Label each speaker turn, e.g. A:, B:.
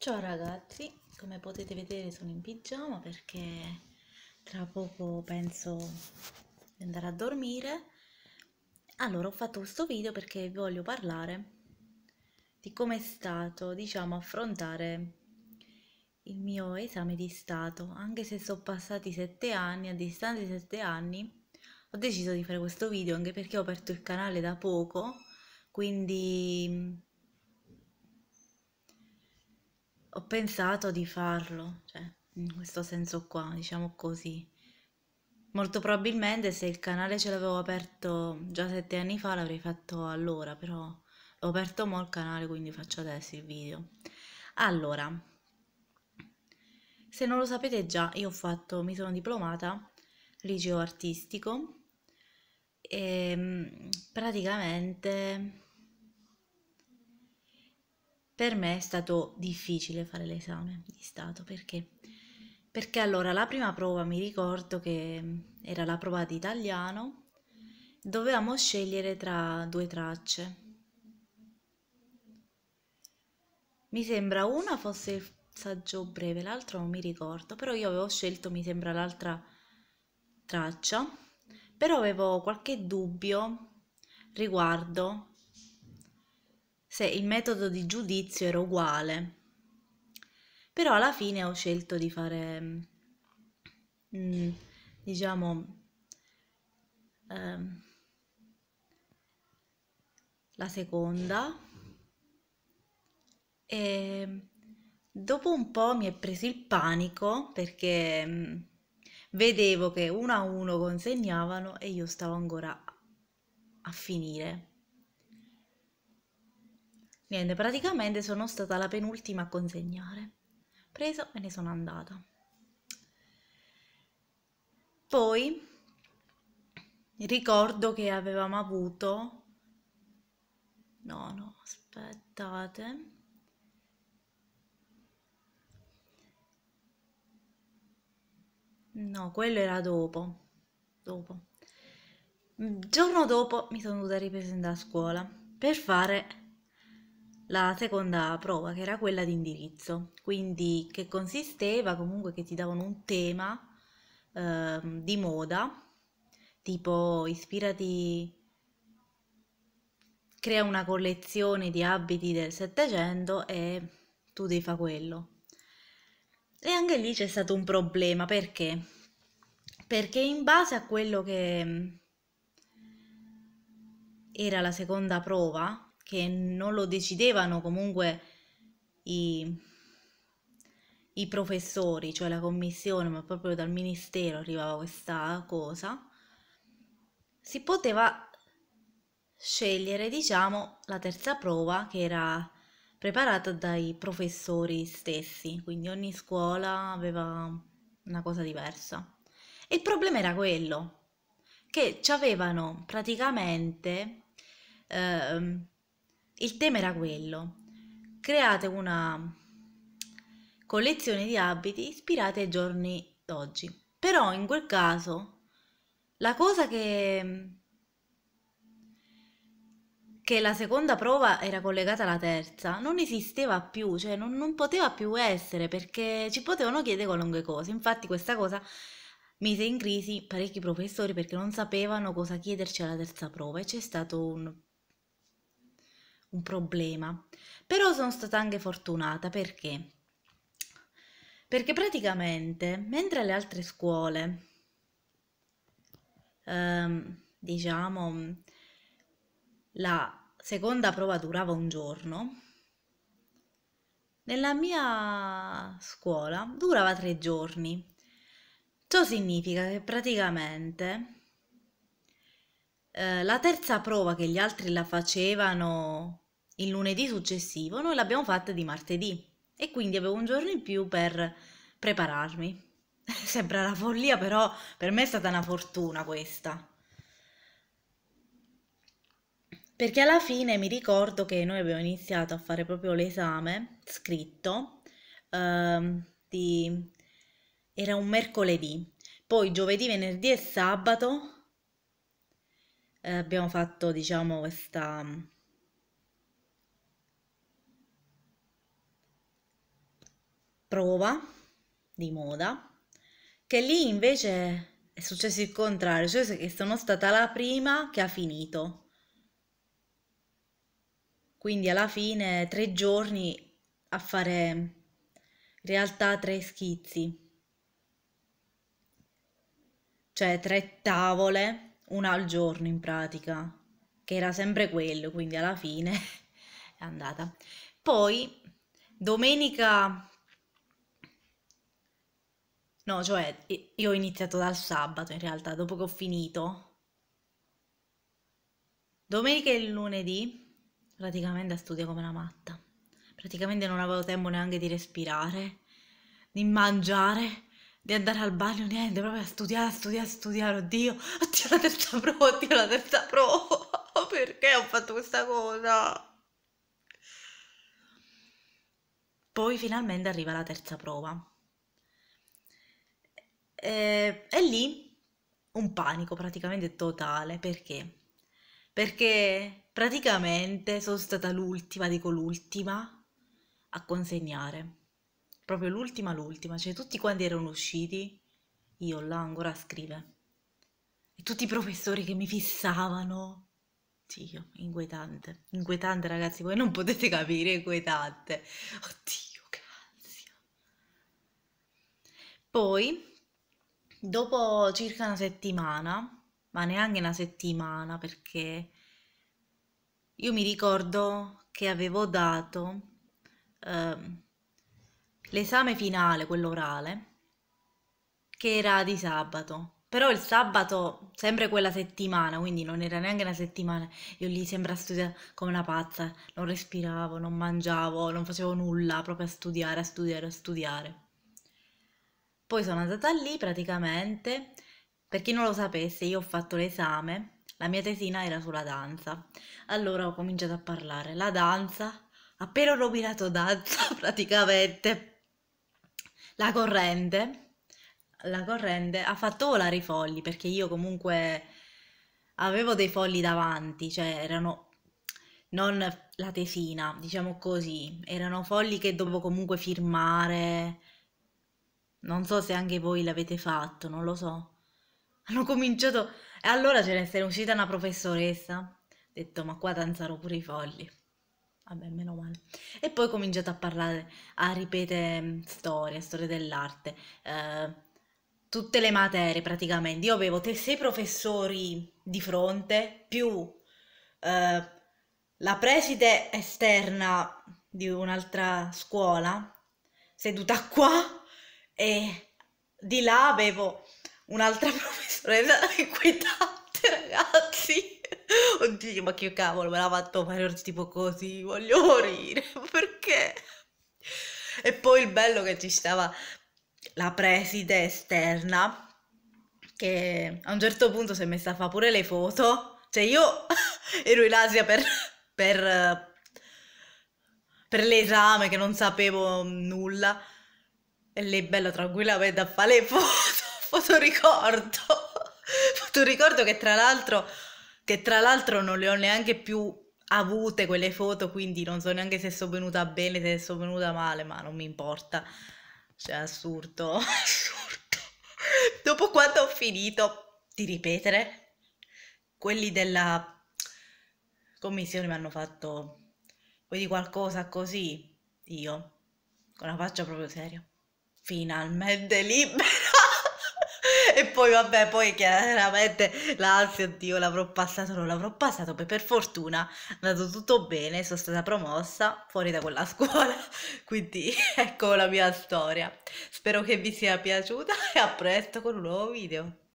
A: Ciao ragazzi, come potete vedere sono in pigiama perché tra poco penso di andare a dormire. Allora ho fatto questo video perché vi voglio parlare di come è stato, diciamo, affrontare il mio esame di Stato. Anche se sono passati sette anni, a distanza di sette anni, ho deciso di fare questo video anche perché ho aperto il canale da poco, quindi ho pensato di farlo, cioè, in questo senso qua, diciamo così. Molto probabilmente se il canale ce l'avevo aperto già sette anni fa l'avrei fatto allora, però ho aperto mo' il canale quindi faccio adesso il video. Allora, se non lo sapete già, io ho fatto, mi sono diplomata liceo artistico e ehm, praticamente per me è stato difficile fare l'esame di Stato perché? Perché allora la prima prova mi ricordo che mm, era la prova di italiano, dovevamo scegliere tra due tracce. Mi sembra una fosse il saggio breve, l'altra non mi ricordo, però io avevo scelto, mi sembra, l'altra traccia, però avevo qualche dubbio riguardo se il metodo di giudizio era uguale. Però alla fine ho scelto di fare, mm, diciamo, ehm, la seconda e dopo un po' mi è preso il panico perché mm, vedevo che uno a uno consegnavano e io stavo ancora a finire. Niente, praticamente sono stata la penultima a consegnare. Preso e ne sono andata. Poi ricordo che avevamo avuto... No, no, aspettate. No, quello era dopo. Dopo. Il mm, giorno dopo mi sono dovuta ripresentare a scuola per fare la seconda prova che era quella di indirizzo, quindi che consisteva comunque che ti davano un tema eh, di moda, tipo ispirati, crea una collezione di abiti del Settecento e tu devi fare quello. E anche lì c'è stato un problema, perché? Perché in base a quello che mm, era la seconda prova, che non lo decidevano comunque i, i professori, cioè la commissione, ma proprio dal ministero arrivava questa cosa, si poteva scegliere, diciamo, la terza prova che era preparata dai professori stessi, quindi ogni scuola aveva una cosa diversa. E il problema era quello, che ci avevano praticamente eh, il tema era quello, create una collezione di abiti ispirati ai giorni d'oggi. Però in quel caso la cosa che che la seconda prova era collegata alla terza, non esisteva più, cioè non, non, poteva più essere perché ci potevano chiedere qualunque cosa. Infatti questa cosa mise in crisi parecchi professori perché non sapevano cosa chiederci alla terza prova e c'è stato un un problema. Però sono stata anche fortunata perché? Perché praticamente, mentre le altre scuole, ehm, diciamo, la seconda prova durava un giorno, nella mia scuola durava tre giorni. Ciò significa che praticamente eh, la terza prova che gli altri la facevano il lunedì successivo, noi l'abbiamo fatta di martedì e quindi avevo un giorno in più per prepararmi. Sembra una follia, però per me è stata una fortuna questa. Perché alla fine mi ricordo che noi abbiamo iniziato a fare proprio l'esame scritto ehm, di... era un mercoledì, poi giovedì, venerdì e sabato eh, abbiamo fatto, diciamo, questa... Mm, prova di moda, che lì invece è successo il contrario, cioè che sono stata la prima che ha finito. Quindi alla fine tre giorni a fare in mm, realtà tre schizzi, cioè tre tavole una al giorno in pratica, che era sempre quello, quindi alla fine è andata. Poi domenica No, cioè io ho iniziato dal sabato in realtà, dopo che ho finito. Domenica e lunedì praticamente a studio come una matta. Praticamente non avevo tempo neanche di respirare, di mangiare di andare al bagno, niente, proprio a studiare, studiare, studiare, oddio, oddio la terza prova, oddio la terza prova, perché ho fatto questa cosa? Poi finalmente arriva la terza prova. E, e lì un panico praticamente totale, perché? Perché praticamente sono stata l'ultima, dico l'ultima, a consegnare proprio l'ultima l'ultima, cioè tutti quanti erano usciti, io là ancora scrive. E tutti i professori che mi fissavano. Dio, inquietante, inquietante ragazzi, voi non potete capire, inquietante. Oddio, che ansia. Poi, dopo circa una settimana, ma neanche una settimana perché io mi ricordo che avevo dato... Eh, l'esame finale, quello orale, che era di sabato. Però il sabato, sempre quella settimana, quindi non era neanche una settimana, io lì sempre a studiare come una pazza, non respiravo, non mangiavo, non facevo nulla, proprio a studiare, a studiare, a studiare. Poi sono andata lì praticamente, per chi non lo sapesse, io ho fatto l'esame, la mia tesina era sulla danza. Allora ho cominciato a parlare, la danza, appena ho rovinato danza praticamente, la corrente, la corrente ha fatto volare i fogli perché io comunque avevo dei fogli davanti, cioè erano non la tesina, diciamo così, erano fogli che dovevo comunque firmare. Non so se anche voi l'avete fatto, non lo so. Hanno cominciato e allora ce ne è uscita una professoressa. Ho detto "Ma qua danzano pure i fogli" vabbè, meno male. E poi ho cominciato a parlare, a ripetere mm, storie, storie dell'arte, eh, tutte le materie praticamente. Io avevo sei professori di fronte, più eh, la preside esterna di un'altra scuola, seduta qua, e di là avevo un'altra professoressa che guidava Oddio, ma che cavolo, me l'ha fatto fare oggi tipo così, voglio morire, perché? E poi il bello che ci stava la preside esterna, che a un certo punto si è messa a fare pure le foto, cioè io ero in Asia per, per, per l'esame che non sapevo nulla, e lei bella tranquillamente a fare le foto, foto ricordo che tra l'altro che tra l'altro non le ho neanche più avute quelle foto, quindi non so neanche se sono venuta bene, se sono venuta male, ma non mi importa. Cioè, assurdo, assurdo. Dopo quanto ho finito di ripetere, quelli della commissione mi hanno fatto vedi qualcosa così, io, con la faccia proprio seria, finalmente libera e poi vabbè, poi chiaramente l'ansia, oddio, l'avrò passato, non l'avrò passato, poi per fortuna è andato tutto bene, sono stata promossa fuori da quella scuola, quindi ecco la mia storia. Spero che vi sia piaciuta e a presto con un nuovo video.